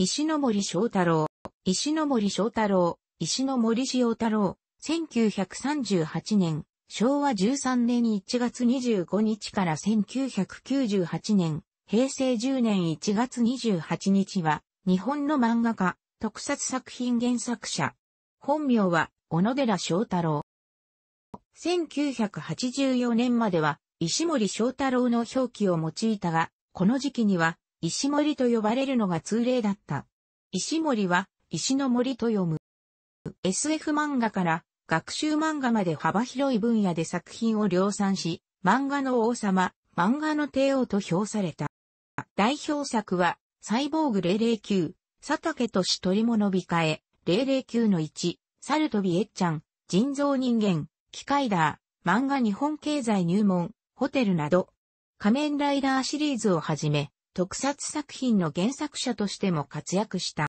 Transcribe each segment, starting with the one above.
石森章太郎、石森章太郎、石森翔太郎、1938年、昭和13年1月25日から1998年、平成10年1月28日は、日本の漫画家、特撮作品原作者。本名は、小野寺章太郎。1984年までは、石森章太郎の表記を用いたが、この時期には、石森と呼ばれるのが通例だった。石森は、石の森と読む。SF 漫画から学習漫画まで幅広い分野で作品を量産し、漫画の王様、漫画の帝王と評された。代表作は、サイボーグ009、佐竹俊取物控え、009の1、猿トびえっちゃん、人造人間、機械ー、漫画日本経済入門、ホテルなど、仮面ライダーシリーズをはじめ、特撮作品の原作者としても活躍した。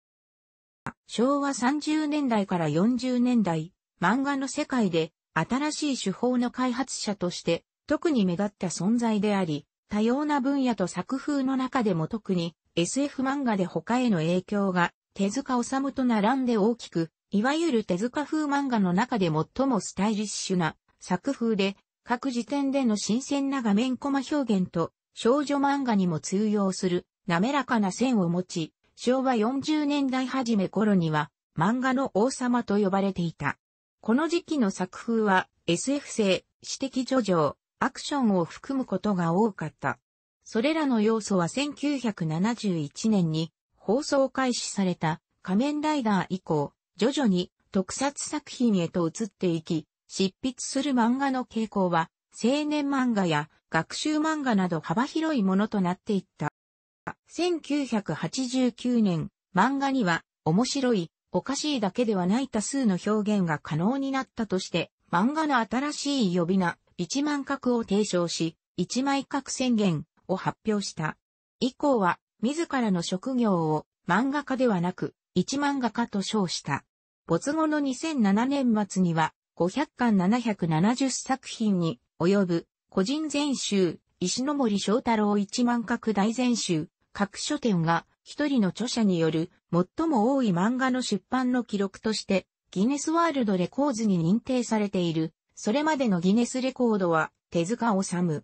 昭和30年代から40年代、漫画の世界で新しい手法の開発者として特に目立った存在であり、多様な分野と作風の中でも特に SF 漫画で他への影響が手塚治虫と並んで大きく、いわゆる手塚風漫画の中で最もスタイリッシュな作風で、各時点での新鮮な画面コマ表現と少女漫画にも通用する滑らかな線を持ち、昭和40年代初め頃には漫画の王様と呼ばれていた。この時期の作風は SF 性、私的叙情、アクションを含むことが多かった。それらの要素は1971年に放送開始された仮面ライダー以降、徐々に特撮作品へと移っていき、執筆する漫画の傾向は青年漫画や学習漫画など幅広いものとなっていった。1989年、漫画には面白い、おかしいだけではない多数の表現が可能になったとして、漫画の新しい呼び名、一万画を提唱し、一枚画宣言を発表した。以降は、自らの職業を漫画家ではなく、一漫画家と称した。没後の2007年末には、500巻770作品に及ぶ個人全集、石森章太郎一万角大全集、各書店が一人の著者による最も多い漫画の出版の記録として、ギネスワールドレコーズに認定されている。それまでのギネスレコードは手塚治虫。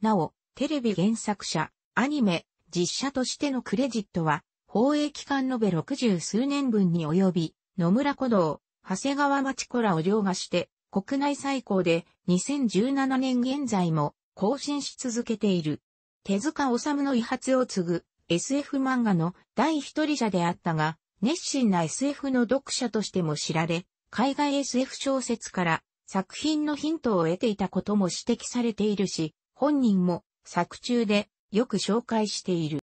なお、テレビ原作者、アニメ、実写としてのクレジットは、放映期間延べ60数年分に及び、野村古道、長谷川町子らを凌駕して、国内最高で2017年現在も更新し続けている。手塚治虫の遺発を継ぐ SF 漫画の第一人者であったが、熱心な SF の読者としても知られ、海外 SF 小説から作品のヒントを得ていたことも指摘されているし、本人も作中でよく紹介している。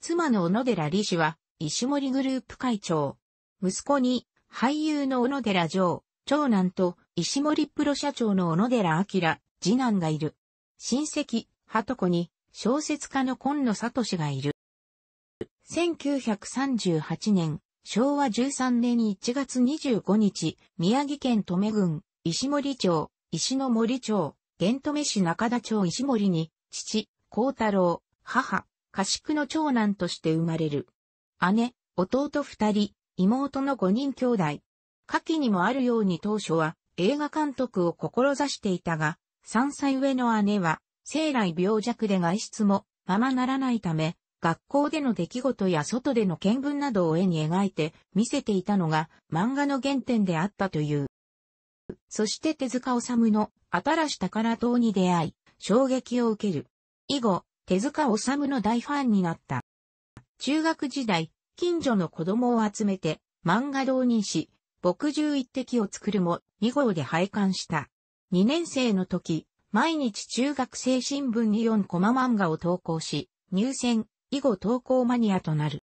妻の小野寺理事は石森グループ会長。息子に俳優の小野寺城、長男と石森プロ社長の小野寺明、次男がいる。親戚、鳩子に、小説家の今野聡がいる。1938年、昭和13年1月25日、宮城県留郡、石森町、石の森町、玄留市中田町石森に、父、幸太郎、母、家畜の長男として生まれる。姉、弟二人、妹の五人兄弟。下記にもあるように当初は、映画監督を志していたが、3歳上の姉は、生来病弱で外出もままならないため、学校での出来事や外での見聞などを絵に描いて見せていたのが漫画の原点であったという。そして手塚治虫の新し宝塔に出会い、衝撃を受ける。以後、手塚治虫の大ファンになった。中学時代、近所の子供を集めて漫画導入し、牧獣一滴を作るも2号で廃刊した。2年生の時、毎日中学生新聞に4コマ漫画を投稿し、入選、以後投稿マニアとなる。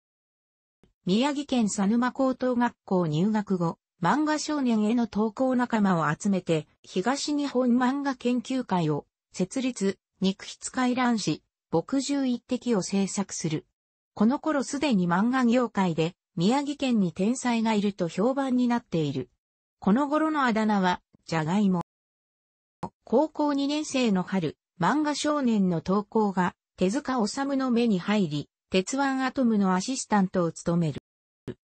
宮城県佐沼高等学校入学後、漫画少年への投稿仲間を集めて、東日本漫画研究会を設立、肉筆回覧誌、牧獣一滴を制作する。この頃すでに漫画業界で宮城県に天才がいると評判になっている。この頃のあだ名は、じゃがいも。高校2年生の春、漫画少年の投稿が、手塚治虫の目に入り、鉄腕アトムのアシスタントを務める。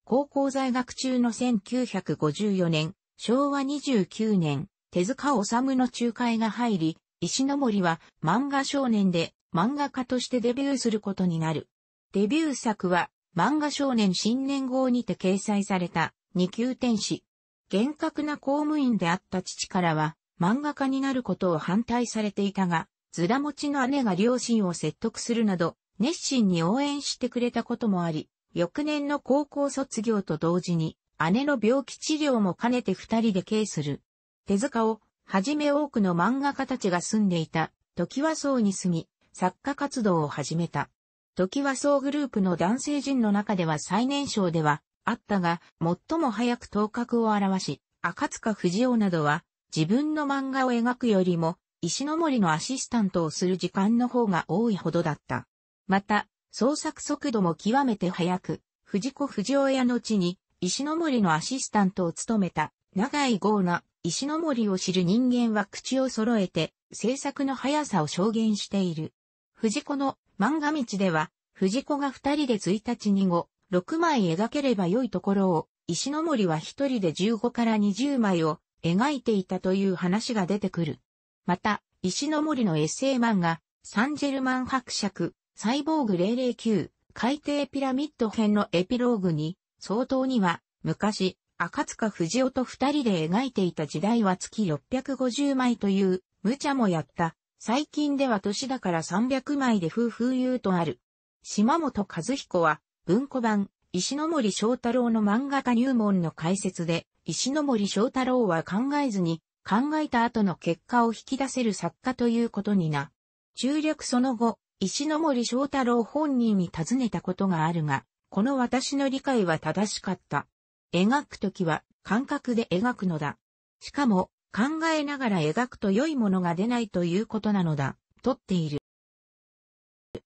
高校在学中の1954年、昭和29年、手塚治虫の仲介が入り、石森は漫画少年で漫画家としてデビューすることになる。デビュー作は漫画少年新年号にて掲載された二級天使。厳格な公務員であった父からは漫画家になることを反対されていたが、ズラ持ちの姉が両親を説得するなど、熱心に応援してくれたこともあり、翌年の高校卒業と同時に、姉の病気治療も兼ねて二人で経営する。手塚を、はじめ多くの漫画家たちが住んでいた、時はそうに住み、作家活動を始めた。時は総グループの男性陣の中では最年少ではあったが、最も早く頭角を現し、赤塚不二夫などは、自分の漫画を描くよりも、石の森のアシスタントをする時間の方が多いほどだった。また、創作速度も極めて速く、藤子不二雄や後に、石の森のアシスタントを務めた、長井豪な、石の森を知る人間は口を揃えて、制作の速さを証言している。藤子の漫画道では、藤子が二人で1日に5、6枚描ければ良いところを、石森は一人で15から20枚を描いていたという話が出てくる。また、石森のエッセイ漫画、サンジェルマン伯爵、サイボーグ009、海底ピラミッド編のエピローグに、相当には、昔、赤塚不二夫と二人で描いていた時代は月650枚という、無茶もやった最近では年だから300枚で夫婦言うとある。島本和彦は、文庫版、石森章太郎の漫画家入門の解説で、石森章太郎は考えずに、考えた後の結果を引き出せる作家ということにな。中略その後、石森章太郎本人に尋ねたことがあるが、この私の理解は正しかった。描くときは感覚で描くのだ。しかも、考えながら描くと良いものが出ないということなのだ、とっている。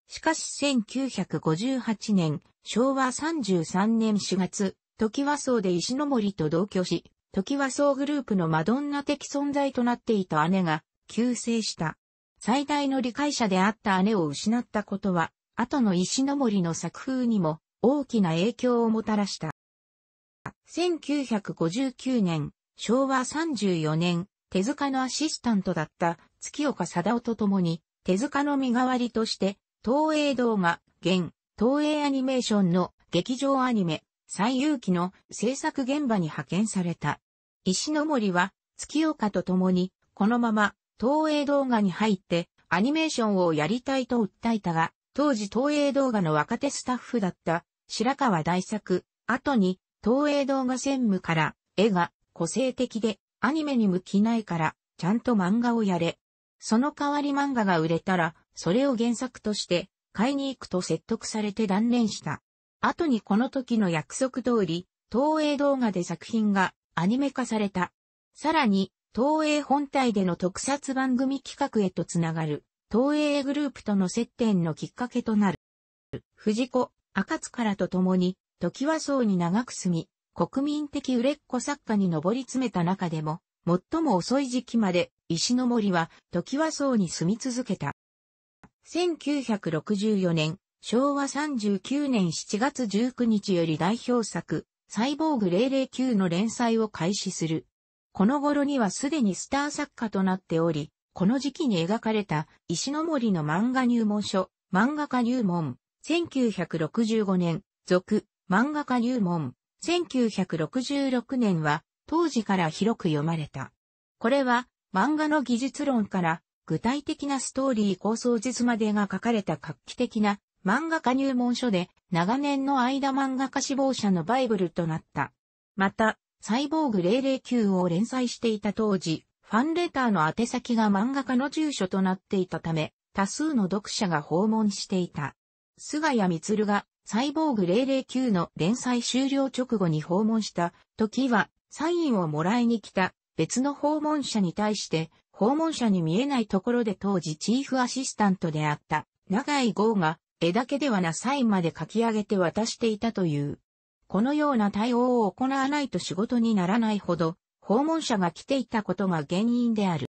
しかし1958年、昭和33年4月、時和荘で石森と同居し、時和荘グループのマドンナ的存在となっていた姉が、急逝した。最大の理解者であった姉を失ったことは、後の石森の作風にも大きな影響をもたらした。1959年、昭和34年、手塚のアシスタントだった月岡貞夫と共に、手塚の身代わりとして、東映動画、現、東映アニメーションの劇場アニメ、最有機の制作現場に派遣された。石森は、月岡と共に、このまま、東映動画に入って、アニメーションをやりたいと訴えたが、当時東映動画の若手スタッフだった、白川大作、後に、東映動画専務から、絵が、個性的で、アニメに向きないから、ちゃんと漫画をやれ。その代わり漫画が売れたら、それを原作として、買いに行くと説得されて断念した。後にこの時の約束通り、東映動画で作品がアニメ化された。さらに、東映本体での特撮番組企画へとつながる、東映グループとの接点のきっかけとなる。藤子、赤津からと共に、時はそうに長く住み、国民的売れっ子作家に上り詰めた中でも、最も遅い時期まで石の森は時はそうに住み続けた。1964年、昭和39年7月19日より代表作、サイボーグ009の連載を開始する。この頃にはすでにスター作家となっており、この時期に描かれた石の森の漫画入門書、漫画家入門、1965年、続、漫画家入門、1966年は当時から広く読まれた。これは漫画の技術論から具体的なストーリー構想術までが書かれた画期的な漫画家入門書で長年の間漫画家志望者のバイブルとなった。また、サイボーグ009を連載していた当時、ファンレターの宛先が漫画家の住所となっていたため、多数の読者が訪問していた。菅谷光がサイボーグ009の連載終了直後に訪問した時は、サインをもらいに来た別の訪問者に対して、訪問者に見えないところで当時チーフアシスタントであった長井豪が絵だけではなサインまで書き上げて渡していたという。このような対応を行わないと仕事にならないほど、訪問者が来ていたことが原因である。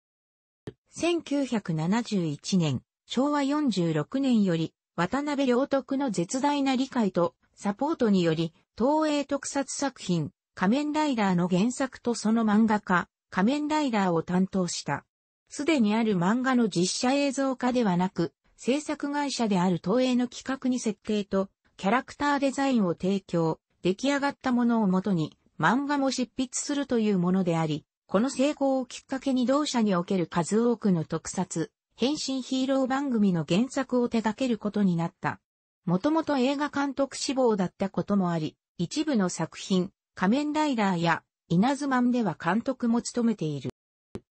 1971年、昭和46年より渡辺良徳の絶大な理解とサポートにより、東映特撮作品、仮面ライダーの原作とその漫画家、仮面ライダーを担当した。すでにある漫画の実写映像化ではなく、制作会社である東映の企画に設定と、キャラクターデザインを提供、出来上がったものをもとに、漫画も執筆するというものであり、この成功をきっかけに同社における数多くの特撮、変身ヒーロー番組の原作を手掛けることになった。もともと映画監督志望だったこともあり、一部の作品、仮面ライダーや稲妻では監督も務めている。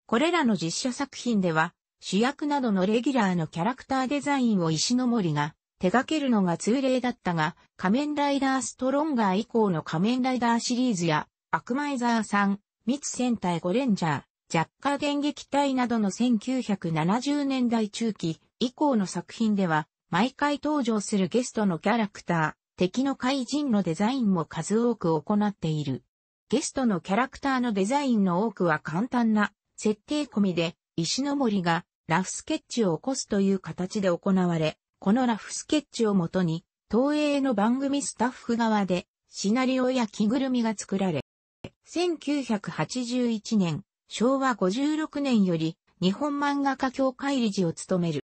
これらの実写作品では、主役などのレギュラーのキャラクターデザインを石森が手掛けるのが通例だったが、仮面ライダーストロンガー以降の仮面ライダーシリーズや、悪魔イザーさん、ン戦隊ゴレンジャー、ジャッカー電撃隊などの1970年代中期以降の作品では、毎回登場するゲストのキャラクター、敵の怪人のデザインも数多く行っている。ゲストのキャラクターのデザインの多くは簡単な設定込みで、石の森がラフスケッチを起こすという形で行われ、このラフスケッチをもとに、東映の番組スタッフ側でシナリオや着ぐるみが作られ、1981年、昭和56年より日本漫画家協会理事を務める。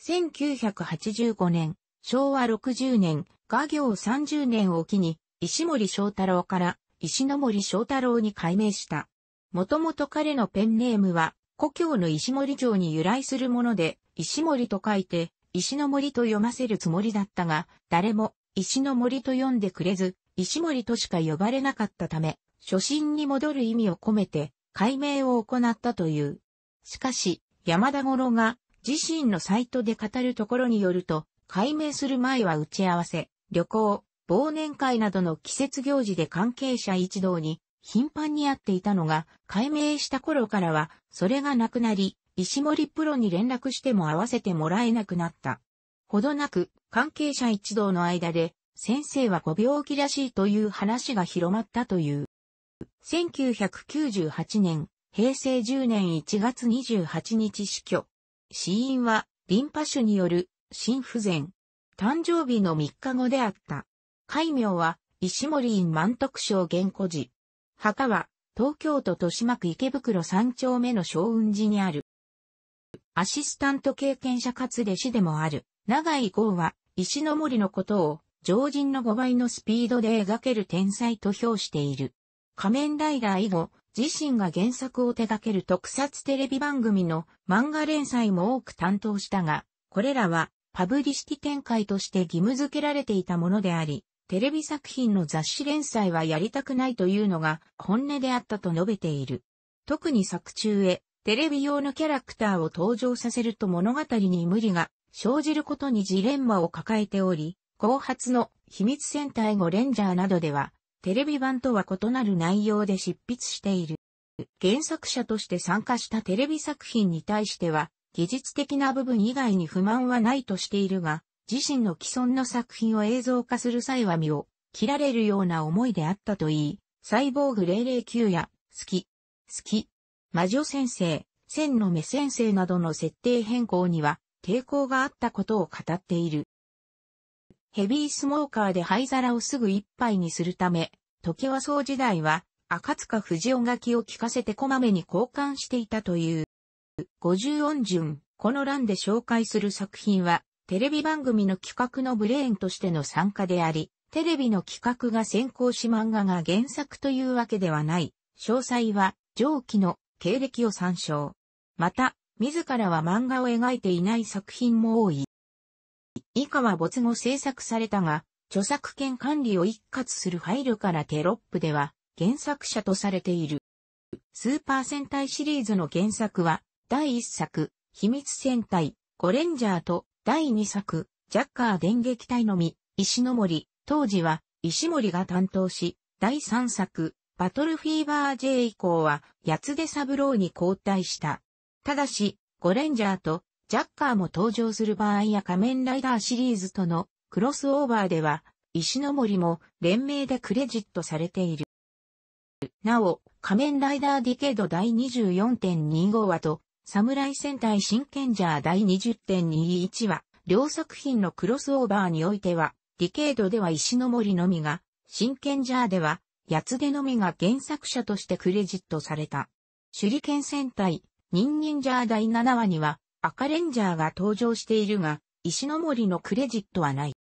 1985年、昭和60年、画業30年を機に、石森章太郎から石森章太郎に改名した。もともと彼のペンネームは、故郷の石森城に由来するもので、石森と書いて、石の森と読ませるつもりだったが、誰も石の森と読んでくれず、石森としか呼ばれなかったため、初心に戻る意味を込めて、解明を行ったという。しかし、山田五郎が自身のサイトで語るところによると、解明する前は打ち合わせ、旅行、忘年会などの季節行事で関係者一同に頻繁に会っていたのが、解明した頃からは、それがなくなり、石森プロに連絡しても会わせてもらえなくなった。ほどなく、関係者一同の間で、先生はご病気らしいという話が広まったという。1998年、平成10年1月28日死去。死因は、リンパ腫による心不全。誕生日の3日後であった。戒名は、石森院満徳省玄古寺。墓は、東京都豊島区池袋3丁目の小雲寺にある。アシスタント経験者かつ弟子でもある、長井豪は、石の森のことを、常人の5倍のスピードで描ける天才と評している。仮面ライダー以後、自身が原作を手掛ける特撮テレビ番組の漫画連載も多く担当したが、これらはパブリシティ展開として義務付けられていたものであり、テレビ作品の雑誌連載はやりたくないというのが本音であったと述べている。特に作中へテレビ用のキャラクターを登場させると物語に無理が生じることにジレンマを抱えており、後発の秘密戦隊ゴレンジャーなどではテレビ版とは異なる内容で執筆している。原作者として参加したテレビ作品に対しては、技術的な部分以外に不満はないとしているが、自身の既存の作品を映像化する際は身を切られるような思いであったといい、サイボーグ009や、好き、好き、魔女先生、千の目先生などの設定変更には抵抗があったことを語っている。ヘビースモーカーで灰皿をすぐ一杯にするため、時はう。時代は、赤塚不二夫書きを聞かせてこまめに交換していたという。五十音順、この欄で紹介する作品は、テレビ番組の企画のブレーンとしての参加であり、テレビの企画が先行し漫画が原作というわけではない。詳細は、上記の経歴を参照。また、自らは漫画を描いていない作品も多い。以下は没後制作されたが、著作権管理を一括するファイルからテロップでは原作者とされている。スーパー戦隊シリーズの原作は、第1作、秘密戦隊、ゴレンジャーと、第2作、ジャッカー電撃隊のみ、石の森、当時は、石森が担当し、第3作、バトルフィーバー J 以降は、八つでサブローに交代した。ただし、ゴレンジャーとジャッカーも登場する場合や仮面ライダーシリーズとのクロスオーバーでは、石の森も連名でクレジットされている。なお、仮面ライダーディケード第24.25話と、侍戦隊ケンジャー第20.21話、両作品のクロスオーバーにおいては、ディケードでは石の森のみが、ケンジャーでは、八つでのみが原作者としてクレジットされた。手裏剣戦隊、ニンニンジャー第7話には、赤レンジャーが登場しているが、石森のクレジットはない。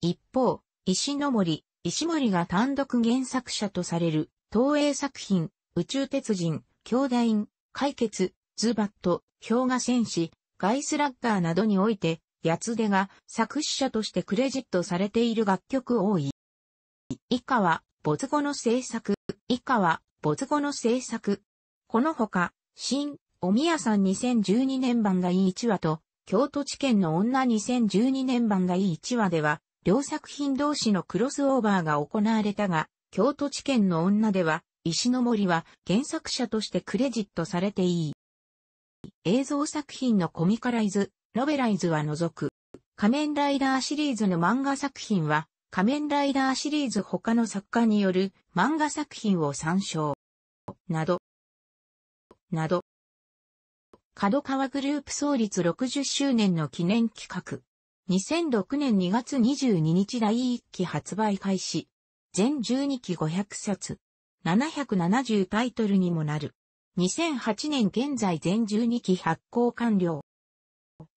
一方、石森、石森が単独原作者とされる、東映作品、宇宙鉄人、兄弟院、解決、ズバット、氷河戦士、ガイスラッガーなどにおいて、八つでが作詞者としてクレジットされている楽曲多い。以下は、没後の制作。以下は、没後の制作。このほか、新、おみやさん2012年版第1話と、京都地検の女2012年版第1話では、両作品同士のクロスオーバーが行われたが、京都地検の女では、石の森は原作者としてクレジットされていい。映像作品のコミカライズ、ノベライズは除く。仮面ライダーシリーズの漫画作品は、仮面ライダーシリーズ他の作家による漫画作品を参照。など、など。角川グループ創立60周年の記念企画。2006年2月22日第1期発売開始。全12期500冊。770タイトルにもなる。2008年現在全12期発行完了。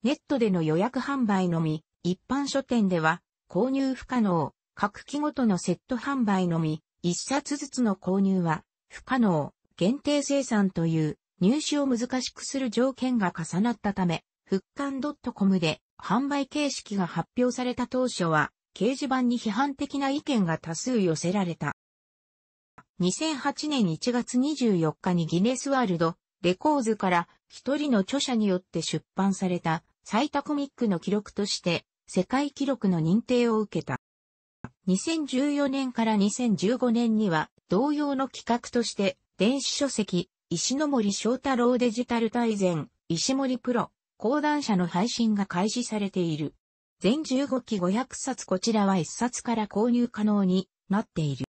ネットでの予約販売のみ、一般書店では購入不可能。各期ごとのセット販売のみ、一冊ずつの購入は不可能。限定生産という入手を難しくする条件が重なったため、復刊 .com で販売形式が発表された当初は、掲示板に批判的な意見が多数寄せられた。2008年1月24日にギネスワールド、レコーズから一人の著者によって出版された最多コミックの記録として世界記録の認定を受けた。2014年から2015年には同様の企画として電子書籍石森翔太郎デジタル大全、石森プロ、講談社の配信が開始されている。全15期500冊こちらは1冊から購入可能になっている。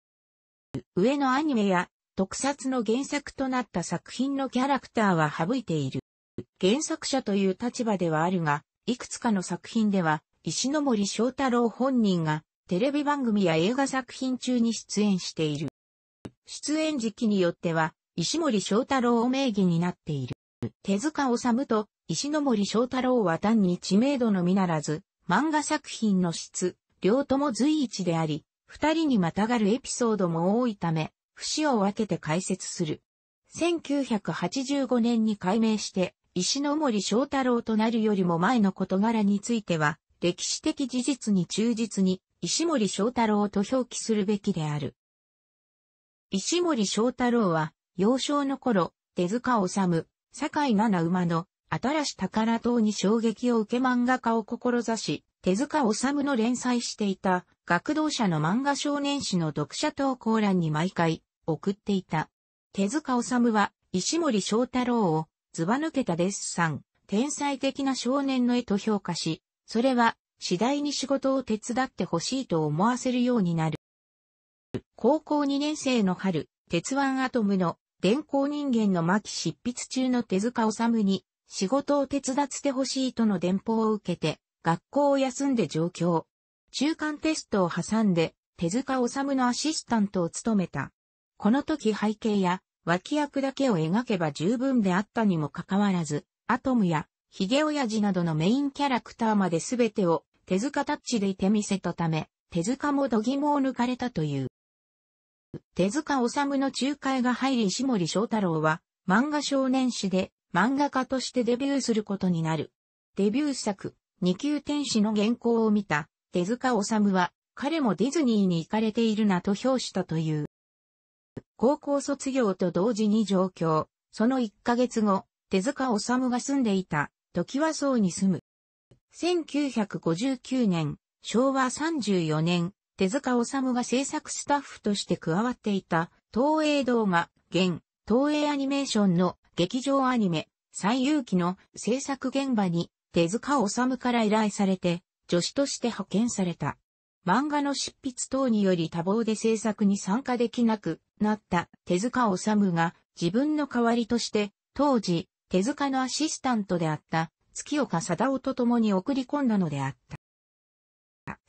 上のアニメや特撮の原作となった作品のキャラクターは省いている。原作者という立場ではあるが、いくつかの作品では石森翔太郎本人がテレビ番組や映画作品中に出演している。出演時期によっては石森章太郎を名義になっている。手塚治虫と石森章太郎は単に知名度のみならず、漫画作品の質、両とも随一であり、二人にまたがるエピソードも多いため、節を分けて解説する。1985年に改名して、石森章太郎となるよりも前の事柄については、歴史的事実に忠実に、石森章太郎と表記するべきである。石森章太郎は、幼少の頃、手塚治虫、堺七馬の新し宝等に衝撃を受け漫画家を志し、手塚治虫の連載していた学童社の漫画少年誌の読者投稿欄に毎回送っていた。手塚治虫は石森章太郎をずば抜けたデッサン、天才的な少年の絵と評価し、それは次第に仕事を手伝ってほしいと思わせるようになる。高校2年生の春、鉄腕アトムの電光人間の巻執筆中の手塚治虫に、仕事を手伝ってほしいとの電報を受けて、学校を休んで上京。中間テストを挟んで、手塚治虫のアシスタントを務めた。この時背景や脇役だけを描けば十分であったにもかかわらず、アトムやヒゲオヤジなどのメインキャラクターまで全てを手塚タッチでいてみせたため、手塚も度肝を抜かれたという。手塚治虫の仲介が入り石森章太郎は漫画少年誌で漫画家としてデビューすることになる。デビュー作、二級天使の原稿を見た手塚治虫は彼もディズニーに行かれているなと評したという。高校卒業と同時に上京。その1ヶ月後、手塚治虫が住んでいた、時は荘に住む。1959年、昭和34年、手塚治虫が制作スタッフとして加わっていた、東映動画、現、東映アニメーションの劇場アニメ、最遊記の制作現場に手塚治虫から依頼されて、助手として派遣された。漫画の執筆等により多忙で制作に参加できなくなった手塚治虫が自分の代わりとして当時手塚のアシスタントであった月岡貞夫と共に送り込んだのであった。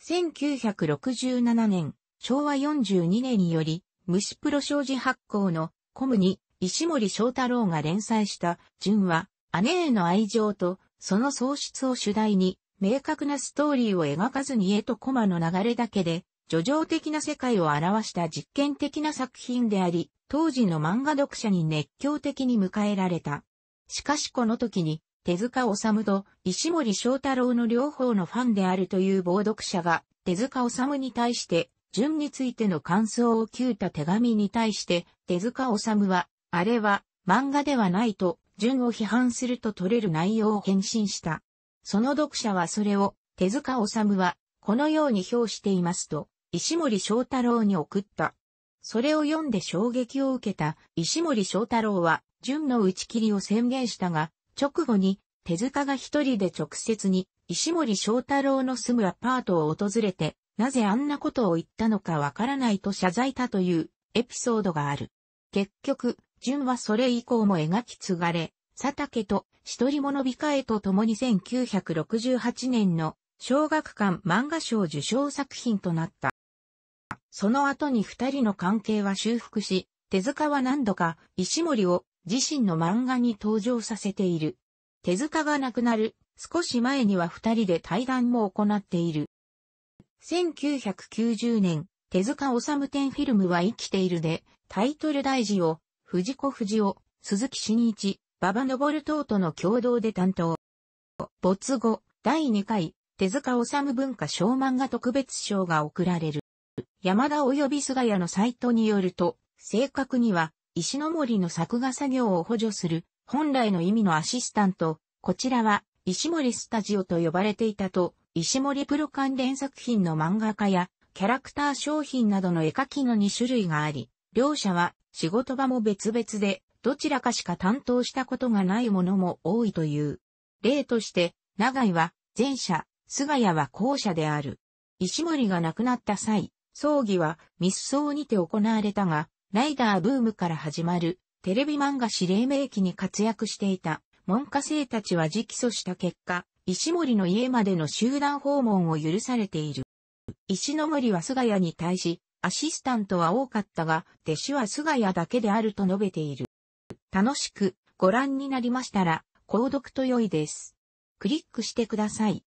1967年、昭和42年により、虫プロ商事発行のコムに石森章太郎が連載した純は、姉への愛情とその喪失を主題に、明確なストーリーを描かずに絵とコマの流れだけで、叙情的な世界を表した実験的な作品であり、当時の漫画読者に熱狂的に迎えられた。しかしこの時に、手塚治虫と石森章太郎の両方のファンであるという暴読者が、手塚治虫に対して、順についての感想を聞いた手紙に対して、手塚治虫は、あれは漫画ではないと、順を批判すると取れる内容を返信した。その読者はそれを、手塚治虫は、このように評していますと、石森章太郎に送った。それを読んで衝撃を受けた石森章太郎は、純の打ち切りを宣言したが、直後に手塚が一人で直接に石森章太郎の住むアパートを訪れて、なぜあんなことを言ったのかわからないと謝罪たというエピソードがある。結局、純はそれ以降も描き継がれ、佐竹と一人者控えと共に1968年の小学館漫画賞受賞作品となった。その後に二人の関係は修復し、手塚は何度か石森を自身の漫画に登場させている。手塚が亡くなる少し前には二人で対談も行っている。1990年、手塚治虫展フィルムは生きているで、タイトル大事を、藤子不二雄、鈴木新一、馬場昇等との共同で担当。没後、第2回、手塚治虫文化小漫画特別賞が贈られる。山田及び菅谷のサイトによると、正確には、石森の作画作業を補助する、本来の意味のアシスタント、こちらは、石森スタジオと呼ばれていたと、石森プロ関連作品の漫画家や、キャラクター商品などの絵描きの2種類があり、両者は仕事場も別々で、どちらかしか担当したことがないものも多いという。例として、長井は前者、菅谷は後者である。石森が亡くなった際、葬儀は密葬にて行われたが、ライダーブームから始まるテレビ漫画司黎明期に活躍していた門下生たちは直訴した結果、石森の家までの集団訪問を許されている。石森は菅谷に対し、アシスタントは多かったが、弟子は菅谷だけであると述べている。楽しくご覧になりましたら、購読と良いです。クリックしてください。